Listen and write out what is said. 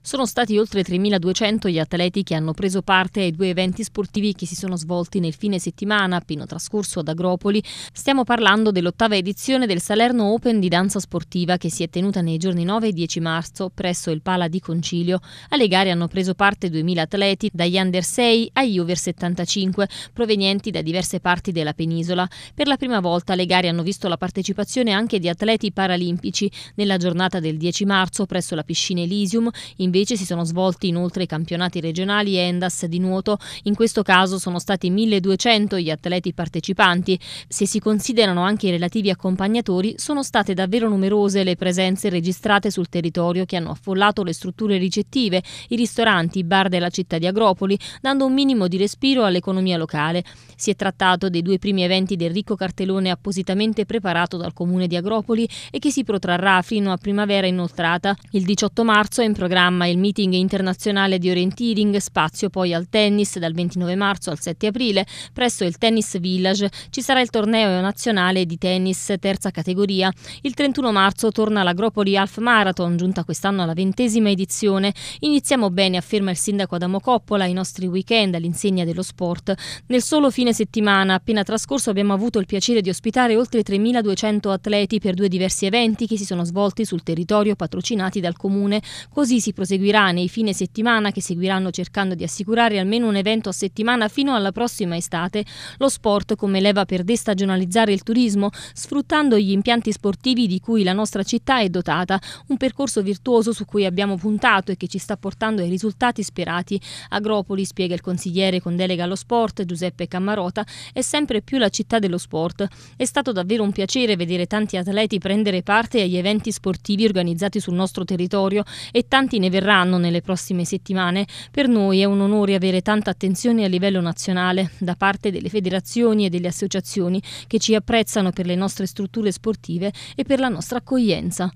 Sono stati oltre 3.200 gli atleti che hanno preso parte ai due eventi sportivi che si sono svolti nel fine settimana appena trascorso ad Agropoli. Stiamo parlando dell'ottava edizione del Salerno Open di danza sportiva che si è tenuta nei giorni 9 e 10 marzo presso il Pala di Concilio. Alle gare hanno preso parte 2.000 atleti dagli under 6 agli over 75 provenienti da diverse parti della penisola. Per la prima volta le gare hanno visto la partecipazione anche di atleti paralimpici nella giornata del 10 marzo presso la piscina Elysium in Invece si sono svolti inoltre i campionati regionali Endas di nuoto. In questo caso sono stati 1200 gli atleti partecipanti. Se si considerano anche i relativi accompagnatori, sono state davvero numerose le presenze registrate sul territorio che hanno affollato le strutture ricettive, i ristoranti, i bar della città di Agropoli, dando un minimo di respiro all'economia locale. Si è trattato dei due primi eventi del ricco cartellone appositamente preparato dal comune di Agropoli e che si protrarrà fino a primavera inoltrata. Il 18 marzo è in programma programma il meeting internazionale di orienteering, spazio poi al tennis dal 29 marzo al 7 aprile presso il Tennis Village. Ci sarà il torneo nazionale di tennis terza categoria. Il 31 marzo torna l'Agropoli Half Marathon, giunta quest'anno alla ventesima edizione. Iniziamo bene, afferma il sindaco Adamo Coppola, i nostri weekend all'insegna dello sport. Nel solo fine settimana appena trascorso abbiamo avuto il piacere di ospitare oltre 3.200 atleti per due diversi eventi che si sono svolti sul territorio patrocinati dal comune. Così si prosegue proseguirà nei fine settimana che seguiranno cercando di assicurare almeno un evento a settimana fino alla prossima estate, lo sport come leva per destagionalizzare il turismo, sfruttando gli impianti sportivi di cui la nostra città è dotata, un percorso virtuoso su cui abbiamo puntato e che ci sta portando ai risultati sperati. Agropoli, spiega il consigliere con delega allo sport Giuseppe Cammarota, è sempre più la città dello sport. È stato davvero un piacere vedere tanti atleti prendere parte agli eventi sportivi organizzati sul nostro territorio e tanti ne verranno nelle prossime settimane, per noi è un onore avere tanta attenzione a livello nazionale da parte delle federazioni e delle associazioni che ci apprezzano per le nostre strutture sportive e per la nostra accoglienza.